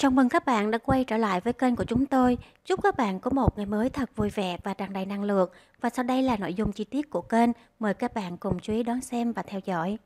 Chào mừng các bạn đã quay trở lại với kênh của chúng tôi. Chúc các bạn có một ngày mới thật vui vẻ và tràn đầy năng lượng. Và sau đây là nội dung chi tiết của kênh. Mời các bạn cùng chú ý đón xem và theo dõi.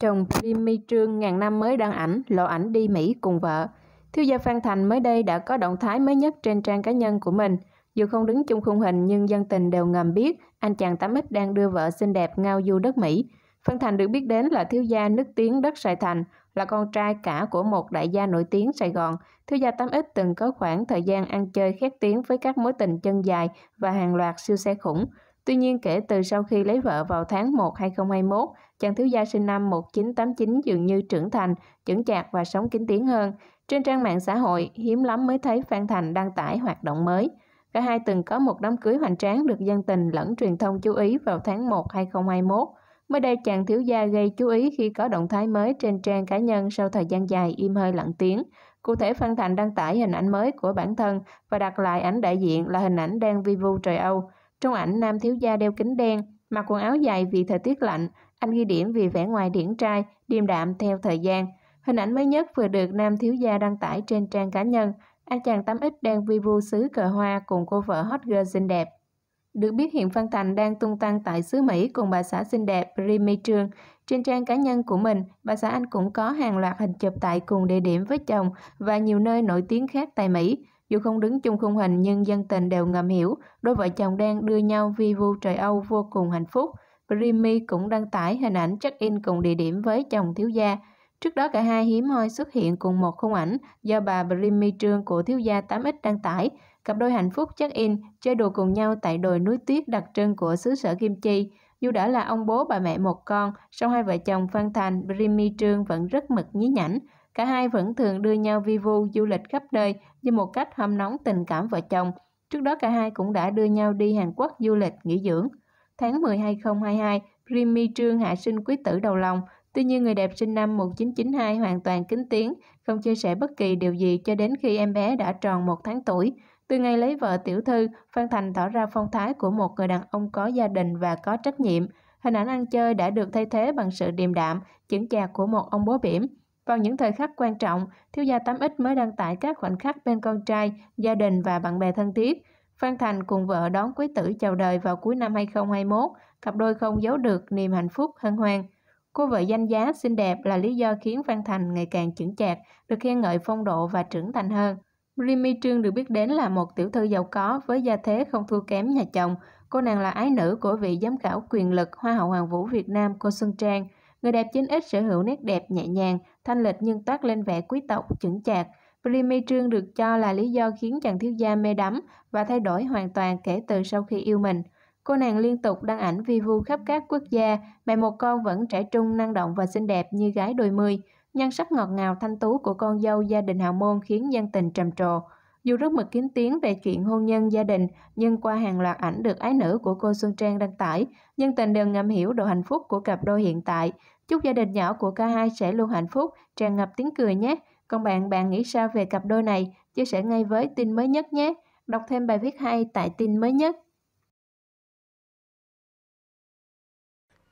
Chồng Jimmy Trương ngàn năm mới đăng ảnh, lộ ảnh đi Mỹ cùng vợ. Thiếu gia Phan Thành mới đây đã có động thái mới nhất trên trang cá nhân của mình. Dù không đứng chung khung hình nhưng dân tình đều ngầm biết anh chàng 8X đang đưa vợ xinh đẹp ngao du đất Mỹ. Phân Thành được biết đến là thiếu gia nước tiếng đất Sài Thành, là con trai cả của một đại gia nổi tiếng Sài Gòn. Thiếu gia 8X từng có khoảng thời gian ăn chơi khét tiếng với các mối tình chân dài và hàng loạt siêu xe khủng. Tuy nhiên, kể từ sau khi lấy vợ vào tháng 1 2021, chàng thiếu gia sinh năm 1989 dường như trưởng thành, chững chạc và sống kín tiếng hơn. Trên trang mạng xã hội, hiếm lắm mới thấy Phan Thành đăng tải hoạt động mới. Cả hai từng có một đám cưới hoành tráng được dân tình lẫn truyền thông chú ý vào tháng 1 2021. Mới đây chàng thiếu gia gây chú ý khi có động thái mới trên trang cá nhân sau thời gian dài im hơi lặng tiếng. Cụ thể Phan Thành đăng tải hình ảnh mới của bản thân và đặt lại ảnh đại diện là hình ảnh đang vi vu trời Âu. Trong ảnh nam thiếu gia đeo kính đen, mặc quần áo dài vì thời tiết lạnh, anh ghi điểm vì vẻ ngoài điển trai, điềm đạm theo thời gian. Hình ảnh mới nhất vừa được nam thiếu gia đăng tải trên trang cá nhân, anh chàng 8X đang vi vu xứ cờ hoa cùng cô vợ hot girl xinh đẹp. Được biết hiện Phan Thành đang tung tăng tại xứ Mỹ cùng bà xã xinh đẹp Remy Trương. Trên trang cá nhân của mình, bà xã Anh cũng có hàng loạt hình chụp tại cùng địa điểm với chồng và nhiều nơi nổi tiếng khác tại Mỹ. Dù không đứng chung khung hình nhưng dân tình đều ngầm hiểu, đôi vợ chồng đang đưa nhau vi vu trời Âu vô cùng hạnh phúc. Remy cũng đăng tải hình ảnh check-in cùng địa điểm với chồng thiếu gia. Trước đó cả hai hiếm hoi xuất hiện cùng một khung ảnh do bà Brimi Trương của thiếu gia 8X đăng tải Cặp đôi hạnh phúc check-in, chơi đùa cùng nhau tại đồi núi tuyết đặc trưng của xứ sở Kim Chi. Dù đã là ông bố bà mẹ một con, song hai vợ chồng Phan Thành, Rimi Trương vẫn rất mực nhí nhảnh. Cả hai vẫn thường đưa nhau vi vu du lịch khắp nơi như một cách hâm nóng tình cảm vợ chồng. Trước đó cả hai cũng đã đưa nhau đi Hàn Quốc du lịch nghỉ dưỡng. Tháng 10 2022, Rimi Trương hạ sinh quý tử đầu lòng. Tuy nhiên người đẹp sinh năm 1992 hoàn toàn kính tiếng, không chia sẻ bất kỳ điều gì cho đến khi em bé đã tròn một tháng tuổi. Từ ngày lấy vợ tiểu thư, Phan Thành tỏ ra phong thái của một người đàn ông có gia đình và có trách nhiệm. Hình ảnh ăn chơi đã được thay thế bằng sự điềm đạm, chững chạc của một ông bố bỉm. Vào những thời khắc quan trọng, thiếu gia 8X mới đăng tải các khoảnh khắc bên con trai, gia đình và bạn bè thân thiết. Phan Thành cùng vợ đón quý tử chào đời vào cuối năm 2021, cặp đôi không giấu được niềm hạnh phúc hân hoan. Cô vợ danh giá xinh đẹp là lý do khiến Phan Thành ngày càng chững chạc, được khen ngợi phong độ và trưởng thành hơn. Rimi Trương được biết đến là một tiểu thư giàu có với gia thế không thua kém nhà chồng. Cô nàng là ái nữ của vị giám khảo quyền lực Hoa hậu Hoàng vũ Việt Nam cô Xuân Trang. Người đẹp chính ít sở hữu nét đẹp nhẹ nhàng, thanh lịch nhưng toát lên vẻ quý tộc, chững chạc. Rimi Trương được cho là lý do khiến chàng thiếu gia mê đắm và thay đổi hoàn toàn kể từ sau khi yêu mình. Cô nàng liên tục đăng ảnh vi vu khắp các quốc gia, mẹ một con vẫn trẻ trung, năng động và xinh đẹp như gái đôi mươi. Nhan sắc ngọt ngào thanh tú của con dâu gia đình hào môn khiến dân tình trầm trồ. Dù rất mực kín tiếng về chuyện hôn nhân gia đình, nhưng qua hàng loạt ảnh được ái nữ của cô Xuân Trang đăng tải, dân tình đều ngầm hiểu độ hạnh phúc của cặp đôi hiện tại. Chúc gia đình nhỏ của cả hai sẽ luôn hạnh phúc, tràn ngập tiếng cười nhé. Còn bạn, bạn nghĩ sao về cặp đôi này? Chia sẻ ngay với tin mới nhất nhé. Đọc thêm bài viết hay tại tin mới nhất.